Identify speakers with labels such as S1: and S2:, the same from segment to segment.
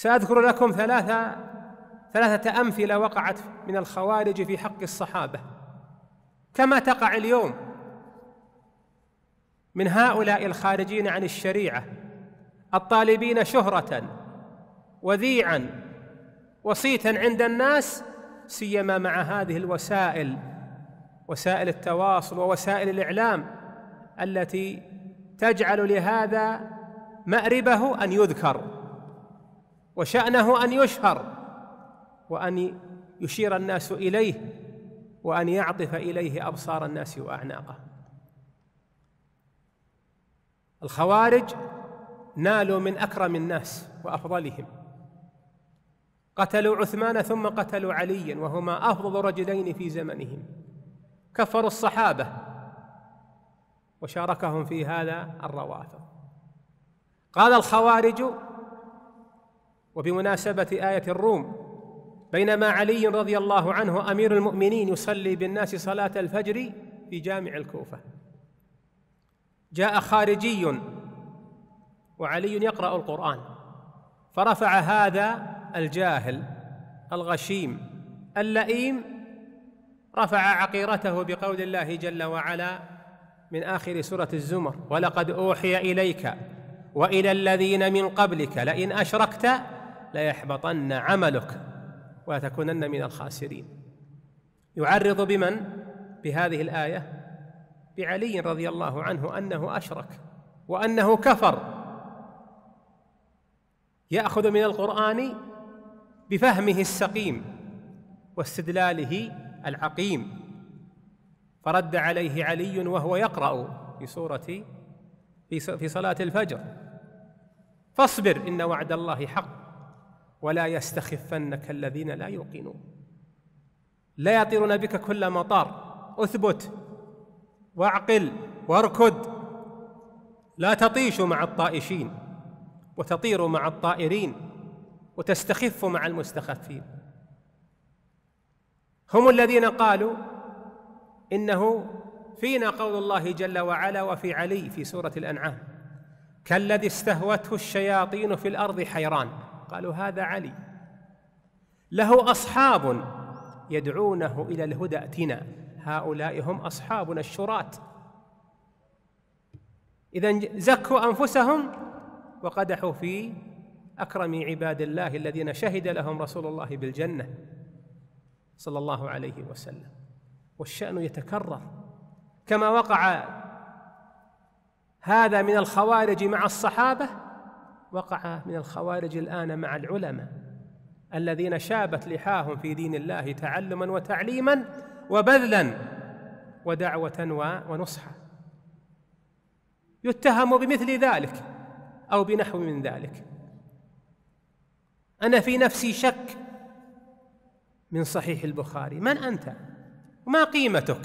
S1: سأذكر لكم ثلاثة ثلاثة أمثلة وقعت من الخوارج في حق الصحابة كما تقع اليوم من هؤلاء الخارجين عن الشريعة الطالبين شهرة وذيعا وصيتا عند الناس سيما مع هذه الوسائل وسائل التواصل ووسائل الإعلام التي تجعل لهذا مأربه أن يذكر وشأنه أن يشهر وأن يشير الناس إليه وأن يعطف إليه أبصار الناس وأعناقه الخوارج نالوا من أكرم الناس وأفضلهم قتلوا عثمان ثم قتلوا عليا وهما أفضل رجلين في زمنهم كفروا الصحابة وشاركهم في هذا الروافض قال الخوارج وبمناسبة آية الروم بينما علي رضي الله عنه أمير المؤمنين يصلي بالناس صلاة الفجر في جامع الكوفة جاء خارجي وعلي يقرأ القرآن فرفع هذا الجاهل الغشيم اللئيم رفع عقيرته بقول الله جل وعلا من آخر سورة الزمر ولقد أوحي إليك وإلى الذين من قبلك لئن أشركت ليحبطن عملك ولتكونن من الخاسرين يعرض بمن بهذه الايه بعلي رضي الله عنه انه اشرك وانه كفر ياخذ من القران بفهمه السقيم واستدلاله العقيم فرد عليه علي وهو يقرا في سوره في صلاه الفجر فاصبر ان وعد الله حق ولا يستخفنك الذين لا يوقنون لا يطيرون بك كل مطار اثبت واعقل واركد لا تطيش مع الطائشين وتطير مع الطائرين وتستخف مع المستخفين هم الذين قالوا انه فينا قول الله جل وعلا وفي علي في سوره الانعام كالذي استهوته الشياطين في الارض حيران قالوا هذا علي له أصحاب يدعونه إلى الهدى ائتنا هؤلاء هم أصحابنا الشراة إذا زكوا أنفسهم وقدحوا في أكرم عباد الله الذين شهد لهم رسول الله بالجنة صلى الله عليه وسلم والشأن يتكرر كما وقع هذا من الخوارج مع الصحابة وقع من الخوارج الآن مع العلماء الذين شابت لحاهم في دين الله تعلما وتعليما وبذلا ودعوة ونصحا يتهم بمثل ذلك أو بنحو من ذلك أنا في نفسي شك من صحيح البخاري من أنت ما قيمتك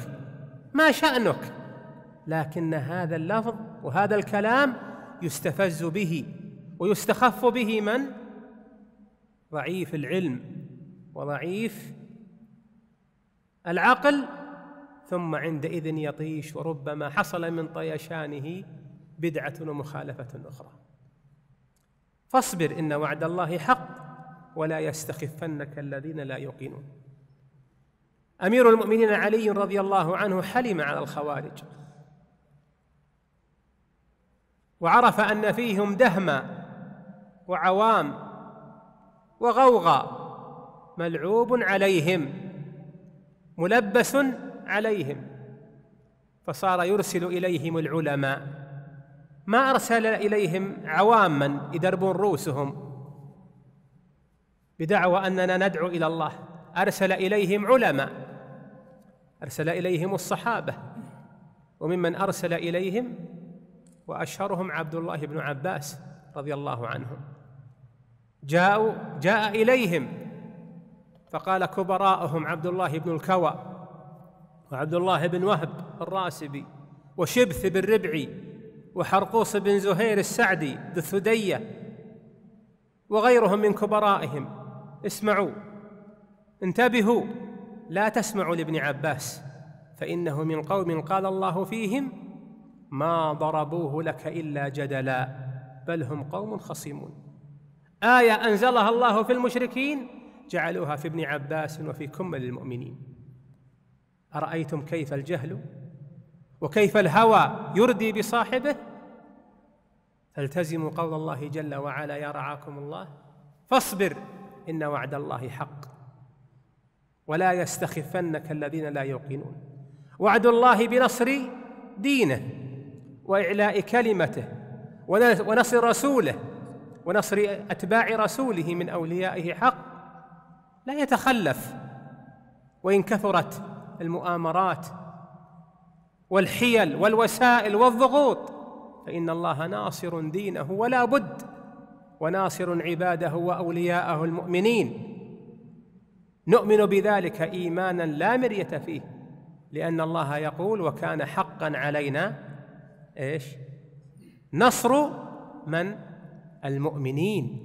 S1: ما شأنك لكن هذا اللفظ وهذا الكلام يستفز به ويستخف به من ضعيف العلم وضعيف العقل ثم عندئذ يطيش وربما حصل من طيشانه بدعه ومخالفه اخرى فاصبر ان وعد الله حق ولا يستخفنك الذين لا يوقنون امير المؤمنين علي رضي الله عنه حلم على الخوارج وعرف ان فيهم دهما وعوام وغوغاء ملعوب عليهم ملبس عليهم فصار يرسل اليهم العلماء ما ارسل اليهم عواما يدربون رؤوسهم بدعوى اننا ندعو الى الله ارسل اليهم علماء ارسل اليهم الصحابه وممن ارسل اليهم واشهرهم عبد الله بن عباس رضي الله عنهم جاءوا جاء إليهم فقال كبراءهم عبد الله بن الكوى وعبد الله بن وهب الراسبي وشبث بن ربعي وحرقوس بن زهير السعدي ذو الثدية وغيرهم من كبرائهم اسمعوا انتبهوا لا تسمعوا لابن عباس فإنه من قوم قال الله فيهم ما ضربوه لك إلا جدلا بل هم قوم خصمون آية أنزلها الله في المشركين جعلوها في ابن عباس وفي كمل المؤمنين أرأيتم كيف الجهل وكيف الهوى يردي بصاحبه فالتزموا قول الله جل وعلا يا رعاكم الله فاصبر إن وعد الله حق ولا يستخفنك الذين لا يوقنون وعد الله بنصر دينه وإعلاء كلمته ونصر رسوله ونصر اتباع رسوله من اوليائه حق لا يتخلف وان كثرت المؤامرات والحيل والوسائل والضغوط فان الله ناصر دينه ولا بد وناصر عباده واولياءه المؤمنين نؤمن بذلك ايمانا لا مريه فيه لان الله يقول وكان حقا علينا ايش نصر من المؤمنين